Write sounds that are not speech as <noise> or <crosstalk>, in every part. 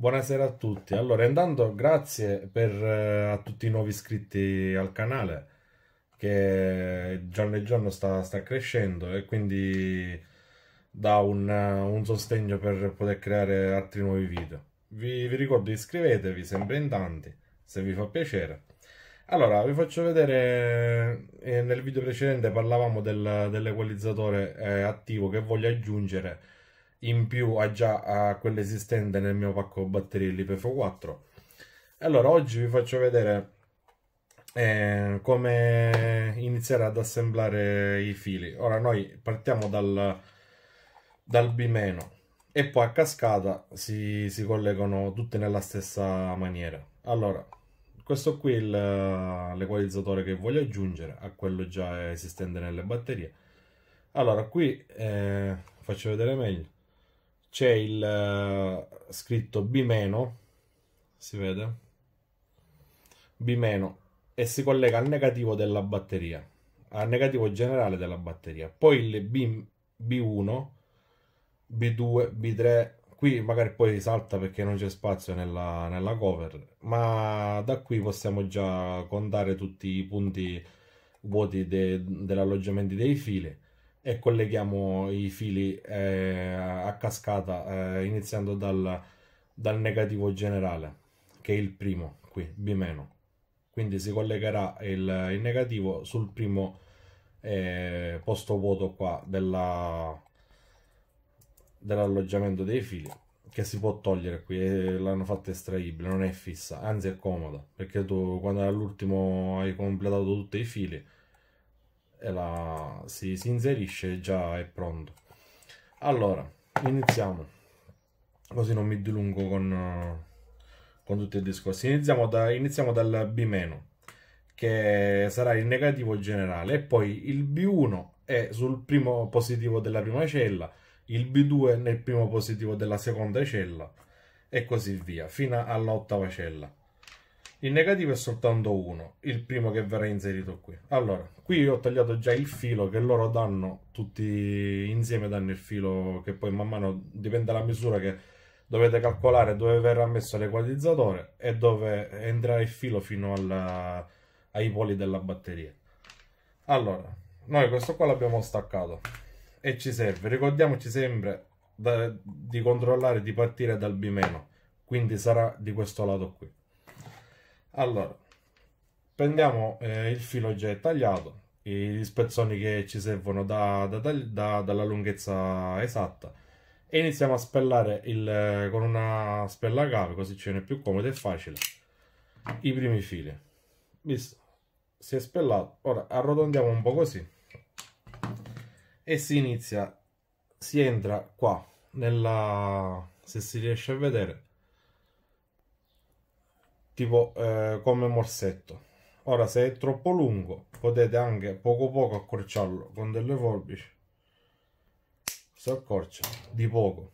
Buonasera a tutti. Allora, intanto grazie per, eh, a tutti i nuovi iscritti al canale che giorno e giorno sta, sta crescendo e quindi dà un, eh, un, sostegno per poter creare altri nuovi video. Vi, vi ricordo iscrivetevi, sempre in tanti, se vi fa piacere. Allora, vi faccio vedere, eh, nel video precedente parlavamo del, dell'equalizzatore eh, attivo che voglio aggiungere in più a già a quella esistente nel mio pacco batterie LiPeFo 4 allora oggi vi faccio vedere eh, come iniziare ad assemblare i fili ora noi partiamo dal, dal B- e poi a cascata si, si collegano tutte nella stessa maniera allora questo qui è l'equalizzatore che voglio aggiungere a quello già esistente nelle batterie allora qui eh, faccio vedere meglio c'è il uh, scritto B-, si vede? B- e si collega al negativo della batteria, al negativo generale della batteria. Poi il B, B1, B2, B3, qui magari poi salta perché non c'è spazio nella, nella cover, ma da qui possiamo già contare tutti i punti vuoti de, dell'alloggiamento dei fili e colleghiamo i fili eh, a cascata eh, iniziando dal, dal, negativo generale che è il primo qui B- quindi si collegherà il, il negativo sul primo eh, posto vuoto qua della, dell'alloggiamento dei fili che si può togliere qui eh, l'hanno fatta estraibile non è fissa anzi è comoda perché tu quando all'ultimo hai completato tutti i fili la, si, si inserisce e già è pronto allora iniziamo così non mi dilungo con, con tutti i discorsi iniziamo, da, iniziamo dal B- che sarà il negativo generale e poi il B1 è sul primo positivo della prima cella il B2 nel primo positivo della seconda cella e così via fino all'ottava cella il negativo è soltanto uno, il primo che verrà inserito qui. Allora, qui ho tagliato già il filo che loro danno, tutti insieme danno il filo che poi man mano dipende dalla misura che dovete calcolare dove verrà messo l'equalizzatore e dove entrerà il filo fino alla, ai poli della batteria. Allora, noi questo qua l'abbiamo staccato e ci serve, ricordiamoci sempre da, di controllare di partire dal B-, quindi sarà di questo lato qui allora, prendiamo eh, il filo già tagliato, gli spezzoni che ci servono da, da, da, dalla lunghezza esatta e iniziamo a spellare il, eh, con una spellagave così ce n'è più comodo e facile i primi fili. Visto, si è spellato, ora arrotondiamo un po' così e si inizia, si entra qua nella, se si riesce a vedere, tipo eh, come morsetto ora se è troppo lungo potete anche poco poco accorciarlo con delle forbici si accorcia di poco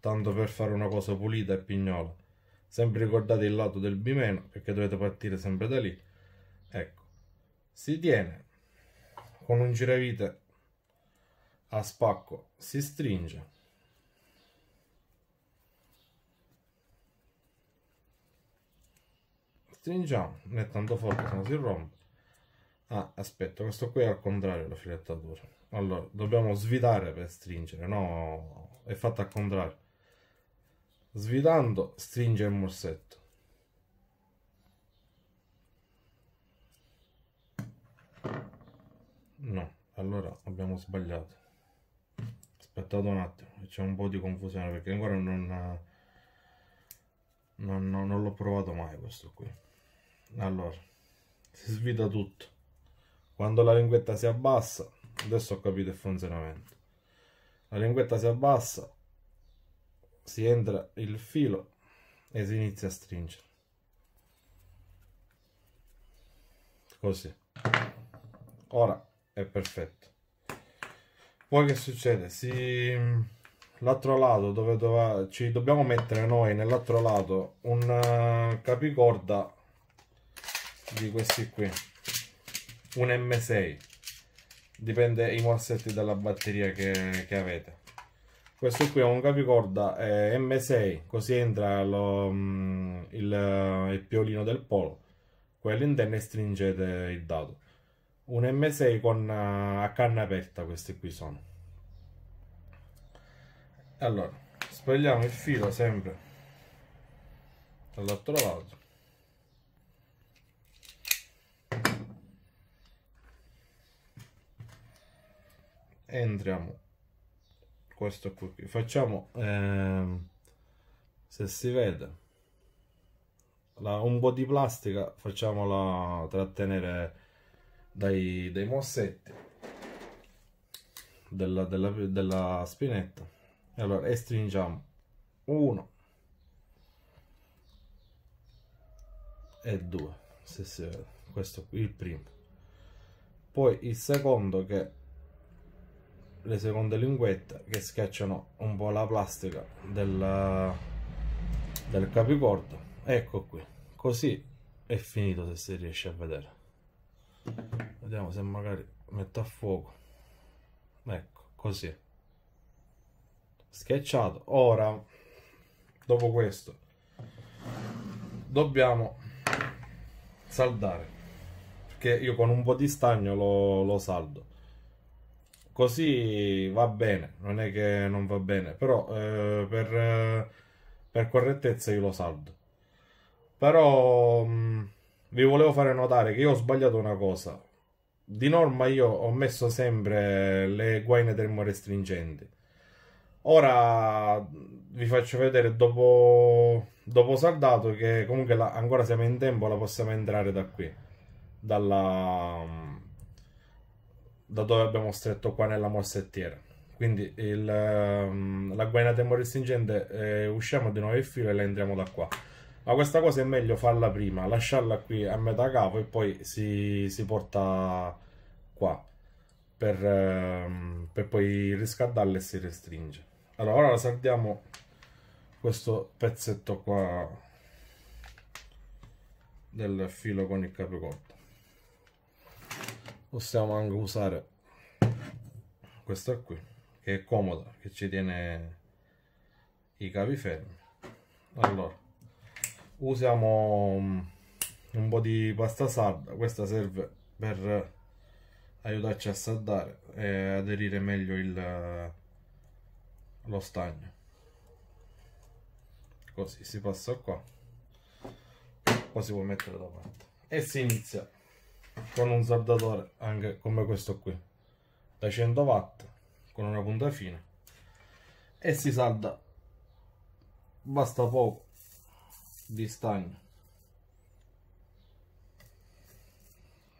tanto per fare una cosa pulita e pignola sempre ricordate il lato del bimeno perché dovete partire sempre da lì ecco si tiene con un giravite a spacco si stringe stringiamo ah, è tanto forte se non si rompe ah aspetta questo qui è al contrario la filettatura allora dobbiamo svitare per stringere no è fatto al contrario svitando stringe il morsetto no allora abbiamo sbagliato aspettate un attimo c'è un po' di confusione perché ancora non, non, non, non l'ho provato mai questo qui allora si svita tutto quando la linguetta si abbassa adesso ho capito il funzionamento la linguetta si abbassa si entra il filo e si inizia a stringere così ora è perfetto poi che succede si l'altro lato dove doveva, ci dobbiamo mettere noi nell'altro lato un eh, capicorda di questi qui un M6 dipende i morsetti dalla batteria che, che avete questo qui è un capicorda eh, M6 così entra lo, mm, il, eh, il piolino del polo quello interno e stringete il dado un M6 con eh, a canna aperta questi qui sono allora spogliamo il filo sempre dall'altro lato entriamo questo qui facciamo ehm, se si vede la, un po' di plastica facciamola trattenere dai, dai mossetti della, della, della spinetta allora e stringiamo 1 e 2 se si vede questo qui il primo poi il secondo che le seconde linguette che schiacciano un po' la plastica del, del capicordo ecco qui così è finito se si riesce a vedere vediamo se magari metto a fuoco ecco così schiacciato ora dopo questo dobbiamo saldare perché io con un po' di stagno lo, lo saldo così va bene, non è che non va bene, però eh, per, eh, per, correttezza io lo saldo. Però mh, mm, vi volevo fare notare che io ho sbagliato una cosa. Di norma io ho messo sempre le guaine termorestringenti. Ora vi faccio vedere dopo, dopo saldato che comunque la, ancora siamo in tempo, la possiamo entrare da qui, dalla, mm, da dove abbiamo stretto qua nella morsettiera. quindi il, ehm, la guaina temorestringente eh, usciamo di nuovo il filo e la entriamo da qua ma questa cosa è meglio farla prima lasciarla qui a metà capo e poi si, si porta qua per, ehm, per, poi riscaldarla e si restringe allora ora saldiamo questo pezzetto qua del filo con il capicotto possiamo anche usare questa qui che è comoda che ci tiene i cavi fermi allora usiamo mm, un po' di pasta salda questa serve per aiutarci a saldare e aderire meglio il, lo stagno così si passa qua poi si può mettere da parte e si inizia con un saldatore anche come questo qui da 100 watt con una punta fine e si salda basta poco di stagno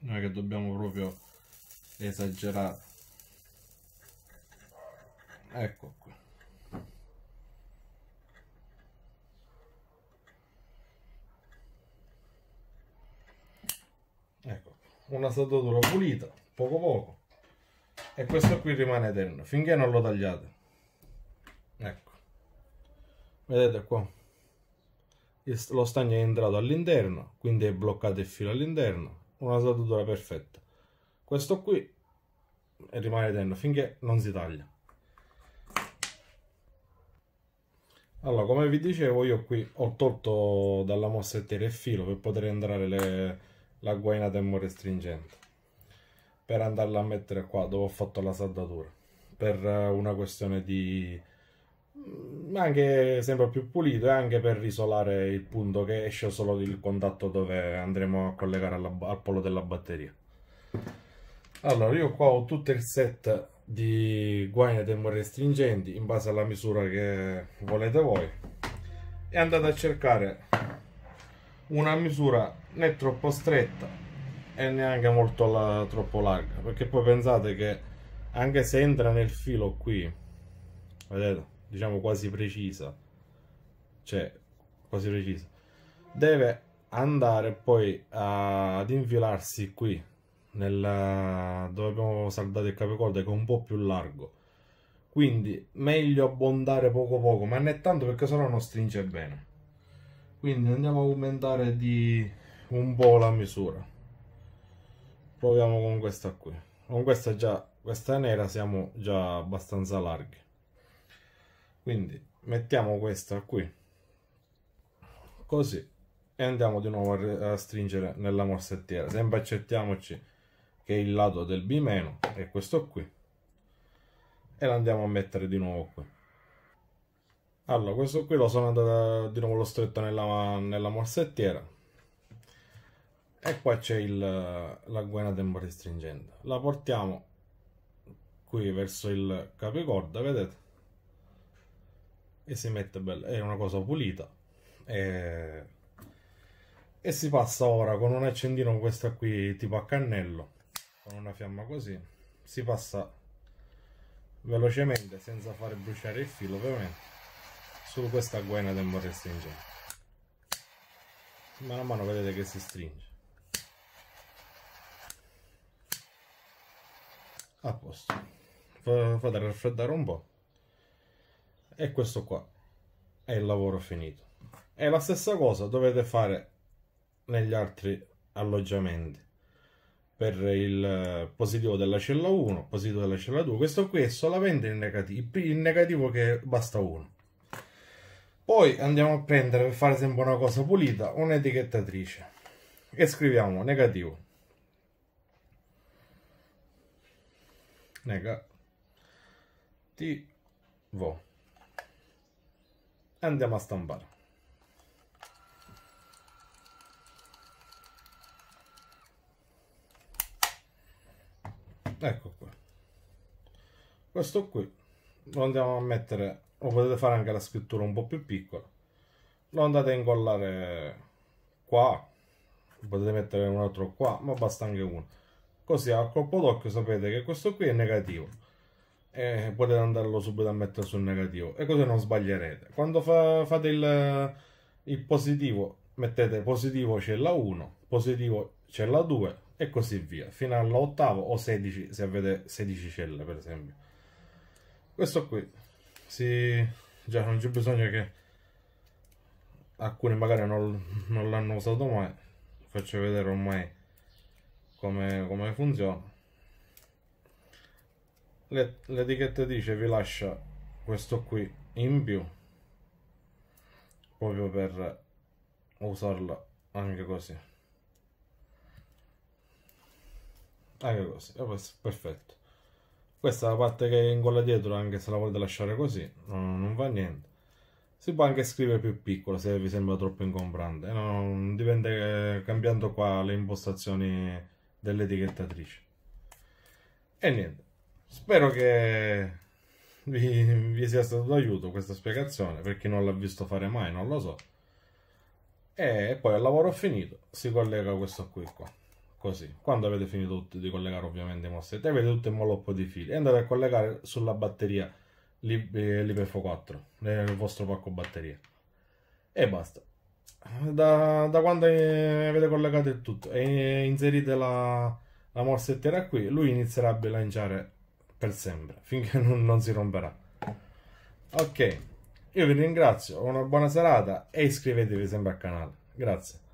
non è che dobbiamo proprio esagerare ecco una saldatura pulita, poco poco, e questo qui rimane tenero, finché non lo tagliate. Ecco, vedete qua, lo stagno è entrato all'interno, quindi è bloccato il filo all'interno, una saldatura perfetta. Questo qui rimane tenero finché non si taglia. Allora, come vi dicevo, io qui ho tolto dalla mossettiera il filo per poter entrare le, la guaina d'amore stringente per andarla a mettere qua dove ho fatto la saldatura per eh, una questione di mm, anche sempre più pulito e anche per isolare il punto che esce solo il contatto dove andremo a collegare alla, al polo della batteria allora io qua ho tutto il set di guaine tempo restringenti in base alla misura che volete voi e andate a cercare una misura né troppo stretta e neanche molto la, troppo larga perché poi pensate che anche se entra nel filo qui vedete diciamo quasi precisa cioè quasi precisa deve andare poi a, ad infilarsi qui nel, dove abbiamo saldato il capicorda che è un po' più largo quindi meglio abbondare poco poco ma né tanto perché sennò non stringe bene quindi andiamo a aumentare di un po' la misura proviamo con questa qui con questa già questa nera siamo già abbastanza larghi quindi mettiamo questa qui così e andiamo di nuovo a stringere nella morsettiera sempre accettiamoci che il lato del B- è questo qui e lo andiamo a mettere di nuovo qui allora questo qui lo sono andato di nuovo lo stretto nella, nella morsettiera e qua c'è il, eh, la guena temporale stringente la portiamo qui verso il capicorda vedete e si mette bella è una cosa pulita e, e si passa ora con un accendino questa qui tipo a cannello con una fiamma così si passa velocemente senza fare bruciare il filo ovviamente su questa guaina temporale stringente a mano vedete che si stringe a posto fate raffreddare un po' e questo qua è il lavoro finito e la stessa cosa dovete fare negli altri alloggiamenti per il eh, positivo della cella 1 positivo della cella 2 questo qui è solamente il negativo il negativo che basta uno poi andiamo a prendere per fare sempre una cosa pulita un'etichettatrice e scriviamo negativo nega negativo andiamo a stampare ecco qua questo qui lo andiamo a mettere o potete fare anche la scrittura un po' più piccola lo andate a incollare qua potete mettere un altro qua ma basta anche uno così a colpo d'occhio sapete che questo qui è negativo e potete andarlo subito a mettere sul negativo e così non sbaglierete quando fa, fate il, il positivo mettete positivo c'è la 1 positivo c'è la 2 e così via fino all'ottavo o 16 se avete 16 celle per esempio questo qui si già non c'è bisogno che alcuni magari non, non l'hanno usato mai faccio vedere ormai come, come funziona l'etichetta dice vi lascia questo qui in più proprio per usarla anche così anche così perfetto questa è la parte che è in quella dietro anche se la volete lasciare così non, non, va niente si può anche scrivere più piccolo se vi sembra troppo ingombrante non, diventa eh, cambiando qua le impostazioni dell'etichettatrice e niente spero che vi, vi sia stato d'aiuto questa spiegazione per chi non l'ha visto fare mai non lo so e poi al lavoro finito si collega questo qui qua così quando avete finito di collegare ovviamente i mossetti avete tutto il moloppo di fili e andate a collegare sulla batteria eh, l'IPFO4 nel vostro pacco batteria e basta da, da quando avete collegato il tutto e inserite la, la morsettiera qui, lui inizierà a bilanciare per sempre, <laughs> finché non, non si romperà. Ok, io vi ringrazio, una buona serata e iscrivetevi sempre al canale. Grazie.